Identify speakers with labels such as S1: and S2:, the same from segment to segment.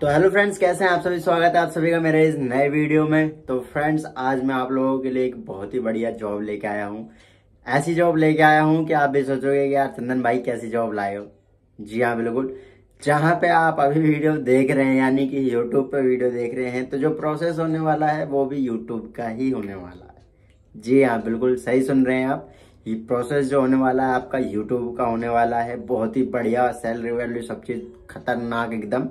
S1: तो hello friends कैसे हैं आप सभी स्वागत है आप सभी का मेरे इस नए वीडियो में तो फ्रेंड्स आज मैं आप लोगों के लिए एक बहुत ही बढ़िया जॉब लेके आया हूँ ऐसी जॉब लेके आया हूँ कि आप भी सोचोगे कि यार चंदन भाई कैसी जॉब लाए हो जी हाँ बिल्कुल जहाँ पे आप अभी वीडियो देख रहे हैं यानी कि यूट्यूब पे वीडियो देख रहे हैं तो जो प्रोसेस होने वाला है वो भी यूट्यूब का ही होने वाला है जी हाँ बिल्कुल सही सुन रहे हैं आप ये प्रोसेस जो होने वाला है आपका यूट्यूब का होने वाला है बहुत ही बढ़िया सैलरी वैल्यू सब चीज़ खतरनाक एकदम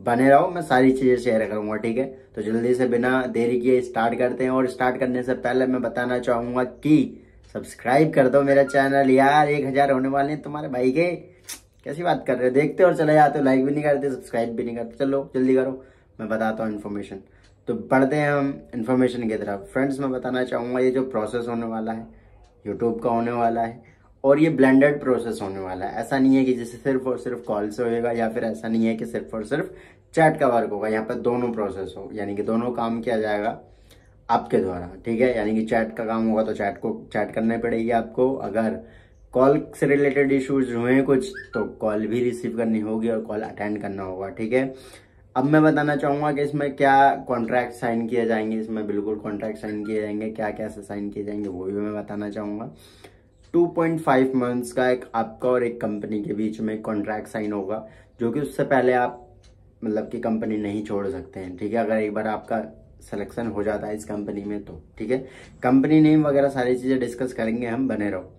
S1: बने रहो मैं सारी चीज़ें शेयर करूंगा ठीक है तो जल्दी से बिना देरी किए स्टार्ट करते हैं और स्टार्ट करने से पहले मैं बताना चाहूँगा कि सब्सक्राइब कर दो मेरा चैनल यार एक हज़ार होने वाले हैं तुम्हारे भाई के कैसी बात कर रहे हो देखते और चले जाते हो लाइक भी नहीं करते सब्सक्राइब भी नहीं करते चलो जल्दी करो मैं बताता हूँ इन्फॉर्मेशन तो बढ़ते हैं हम इन्फॉर्मेशन की तरफ फ्रेंड्स मैं बताना चाहूँगा ये जो प्रोसेस होने वाला है यूट्यूब का होने वाला है और ये ब्लेंडेड प्रोसेस होने वाला है ऐसा नहीं है कि जैसे सिर्फ और सिर्फ कॉल से होएगा या फिर ऐसा नहीं है कि सिर्फ और सिर्फ चैट का वर्क होगा यहाँ पर दोनों प्रोसेस हो यानी कि दोनों काम किया जाएगा आपके द्वारा ठीक है यानी कि चैट का काम होगा तो चैट को चैट करना पड़ेगी आपको अगर कॉल से रिलेटेड इश्यूज हुए कुछ तो कॉल भी रिसीव करनी होगी और कॉल अटेंड करना होगा ठीक है अब मैं बताना चाहूंगा कि इसमें क्या कॉन्ट्रैक्ट साइन किए जाएंगे इसमें बिल्कुल कॉन्ट्रैक्ट साइन किए जाएंगे क्या कैसे साइन किए जाएंगे वो भी मैं बताना चाहूंगा 2.5 मंथ्स का एक आपका और एक कंपनी के बीच में कॉन्ट्रैक्ट साइन होगा जो कि उससे पहले आप मतलब कि कंपनी नहीं छोड़ सकते हैं ठीक है अगर एक बार आपका सिलेक्शन हो जाता है इस कंपनी में तो ठीक है कंपनी नेम वगैरह सारी चीज़ें डिस्कस करेंगे हम बने रहो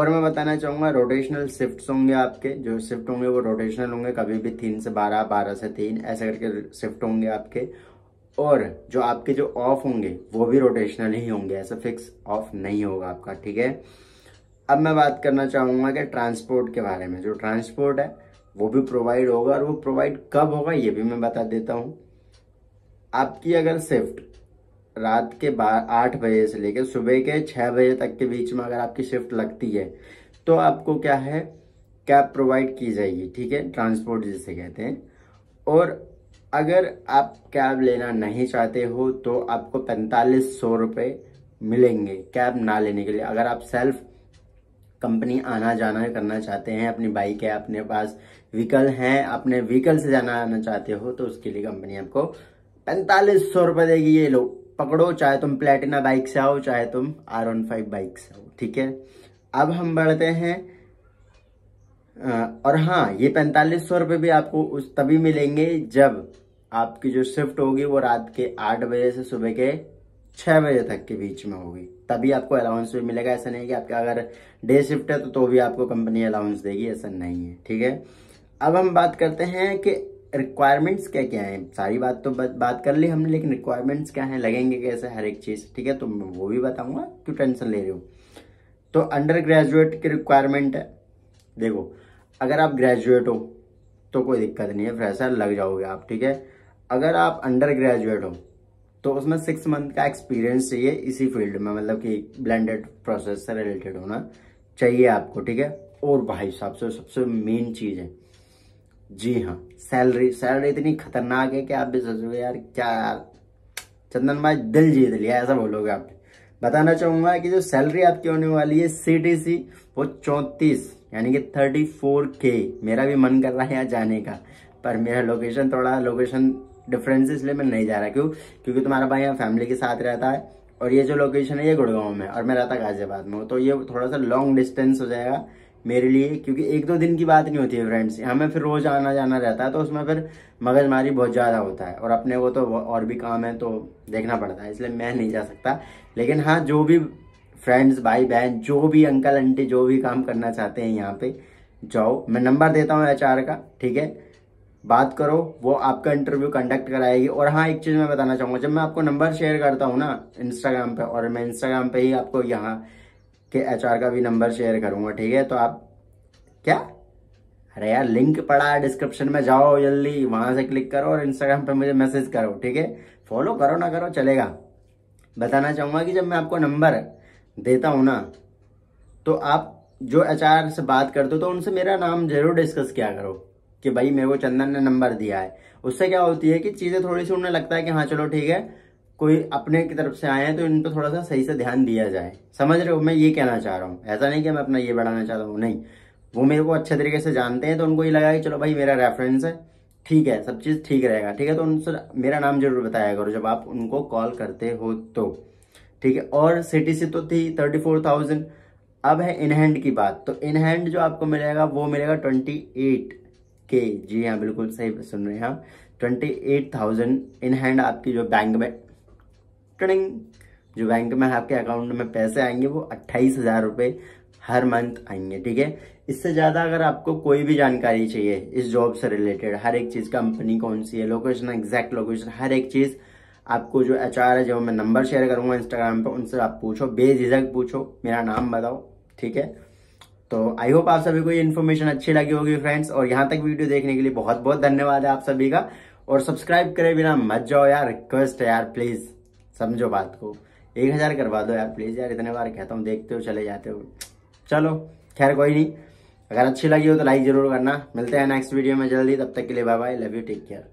S1: और मैं बताना चाहूँगा रोटेशनल शिफ्ट होंगे आपके जो शिफ्ट होंगे वो रोटेशनल होंगे कभी भी तीन से बारह बारह से तीन ऐसे करके शिफ्ट होंगे आपके और जो आपके जो ऑफ होंगे वो भी रोटेशनल ही होंगे ऐसा फिक्स ऑफ नहीं होगा आपका ठीक है अब मैं बात करना चाहूँगा कि ट्रांसपोर्ट के बारे में जो ट्रांसपोर्ट है वो भी प्रोवाइड होगा और वो प्रोवाइड कब होगा ये भी मैं बता देता हूँ आपकी अगर शिफ्ट रात के आठ बजे से लेकर सुबह के छः बजे तक के बीच में अगर आपकी शिफ्ट लगती है तो आपको क्या है कैब प्रोवाइड की जाएगी ठीक है ट्रांसपोर्ट जिसे कहते हैं और अगर आप कैब लेना नहीं चाहते हो तो आपको पैंतालीस सौ रुपये मिलेंगे कैब ना लेने के लिए अगर आप सेल्फ़ कंपनी आना जाना करना चाहते हैं अपनी बाइक है अपने पास व्हीकल है अपने व्हीकल से जाना आना चाहते हो तो उसके लिए कंपनी आपको पैंतालीस सौ रुपये देगी ये लो पकड़ो चाहे तुम प्लेटिना बाइक से आओ चाहे तुम आर वन फाइव बाइक से आओ ठीक है अब हम बढ़ते हैं और हाँ ये पैंतालीस सौ रुपये भी आपको उस तभी मिलेंगे जब आपकी जो शिफ्ट होगी वो रात के आठ बजे से सुबह के छः बजे तक के बीच में होगी तभी आपको अलाउंस भी मिलेगा ऐसा नहीं कि आपका अगर डे शिफ्ट है तो तो भी आपको कंपनी अलाउंस देगी ऐसा नहीं है ठीक है अब हम बात करते हैं कि रिक्वायरमेंट्स क्या क्या हैं सारी बात तो बा, बात कर ली हमने लेकिन रिक्वायरमेंट्स क्या हैं लगेंगे कैसे हर एक चीज़ ठीक है तो मैं वो भी बताऊँगा क्यों टेंशन ले रहे हो तो अंडर ग्रेजुएट की रिक्वायरमेंट है देखो अगर आप ग्रेजुएट हो तो कोई दिक्कत नहीं है फ्रेशर लग जाओगे आप ठीक है अगर आप अंडर ग्रेजुएट हो तो उसमें सिक्स मंथ का एक्सपीरियंस चाहिए इसी फील्ड में मतलब कि ब्लेंडेड प्रोसेस से रिलेटेड होना चाहिए आपको ठीक है और भाई साहब से सबसे मेन चीज़ है जी हाँ सैलरी सैलरी इतनी खतरनाक है कि आप भी सोचोगे यार क्या यार चंदन भाई दिल जीत लिया ऐसा बोलोगे आप बताना चाहूँगा कि जो सैलरी आपकी होने वाली है सी वो चौंतीस यानी कि थर्टी फोर के मेरा भी मन कर रहा है यहाँ जाने का पर मेरा लोकेशन थोड़ा लोकेशन डिफरेंस इसलिए मैं नहीं जा रहा क्यों क्योंकि तुम्हारा भाई यहाँ फैमिली के साथ रहता है और ये जो लोकेशन है ये गुड़गांव में और मैं रहता गाजियाबाद में तो ये थोड़ा सा लॉन्ग डिस्टेंस हो जाएगा मेरे लिए क्योंकि एक दो दिन की बात नहीं होती है फ्रेंड्स हमें फिर रोज आना जाना रहता है तो उसमें फिर मगजमारी बहुत ज़्यादा होता है और अपने वो तो और भी काम है तो देखना पड़ता है इसलिए मैं नहीं जा सकता लेकिन हाँ जो भी फ्रेंड्स भाई बहन जो भी अंकल आंटी जो भी काम करना चाहते हैं यहाँ पे जाओ मैं नंबर देता हूँ एच का ठीक है बात करो वो आपका इंटरव्यू कंडक्ट कराएगी और हाँ एक चीज़ मैं बताना चाहूँगा जब मैं आपको नंबर शेयर करता हूँ ना इंस्टाग्राम पे और मैं इंस्टाग्राम पे ही आपको यहाँ के एचआर का भी नंबर शेयर करूँगा ठीक है तो आप क्या अरे यार लिंक पड़ा है डिस्क्रिप्शन में जाओ जल्दी वहाँ से क्लिक करो और इंस्टाग्राम पर मुझे मैसेज करो ठीक है फॉलो करो ना करो चलेगा बताना चाहूँगा कि जब मैं आपको नंबर देता हूँ ना तो आप जो एच से बात करते हो तो उनसे मेरा नाम जरूर डिस्कस किया करो कि भाई मेरे को चंदन ने नंबर दिया है उससे क्या होती है कि चीज़ें थोड़ी सी उन्हें लगता है कि हाँ चलो ठीक है कोई अपने की तरफ से आए हैं तो इन पर थोड़ा सा सही से ध्यान दिया जाए समझ रहे हो मैं ये कहना चाह रहा हूँ ऐसा नहीं कि मैं अपना ये बढ़ाना चाहता हूँ नहीं वो मेरे को अच्छे तरीके से जानते हैं तो उनको ये लगा कि चलो भाई मेरा रेफरेंस है ठीक है सब चीज़ ठीक रहेगा ठीक है तो उनसे मेरा नाम जरूर बताया करो जब आप उनको कॉल करते हो तो ठीक है और सिटी से तो थी थर्टी फोर थाउजेंड अब है इनहैंड की बात तो इनहैंड जो आपको मिलेगा वो मिलेगा ट्वेंटी एट के जी हाँ बिल्कुल सही सुन रहे हैं twenty eight thousand in hand आपकी जो बैंक में ट्रेडिंग जो बैंक में आपके अकाउंट में पैसे आएंगे वो अट्ठाईस हज़ार रुपये हर मंथ आएंगे ठीक है इससे ज़्यादा अगर आपको कोई भी जानकारी चाहिए इस जॉब से रिलेटेड हर एक चीज़ कंपनी कौन सी है लोकेशन एग्जैक्ट लोकेशन हर एक चीज़ आपको जो एच आर है जो मैं नंबर शेयर करूँगा इंस्टाग्राम पर उनसे आप पूछो बेझिझक पूछो मेरा नाम बताओ ठीक है तो आई होप आप सभी को ये इन्फॉर्मेशन अच्छी लगी होगी फ्रेंड्स और यहाँ तक वीडियो देखने के लिए बहुत बहुत धन्यवाद है आप सभी का और सब्सक्राइब करे बिना मत जाओ यार रिक्वेस्ट है यार प्लीज समझो बात को एक हजार करवा दो यार प्लीज यार इतने बार कहता हूँ देखते हो चले जाते हो चलो खैर कोई नहीं अगर अच्छी लगी हो तो लाइक जरूर करना मिलते हैं नेक्स्ट वीडियो में जल्दी तब तक के लिए bye bye love you take care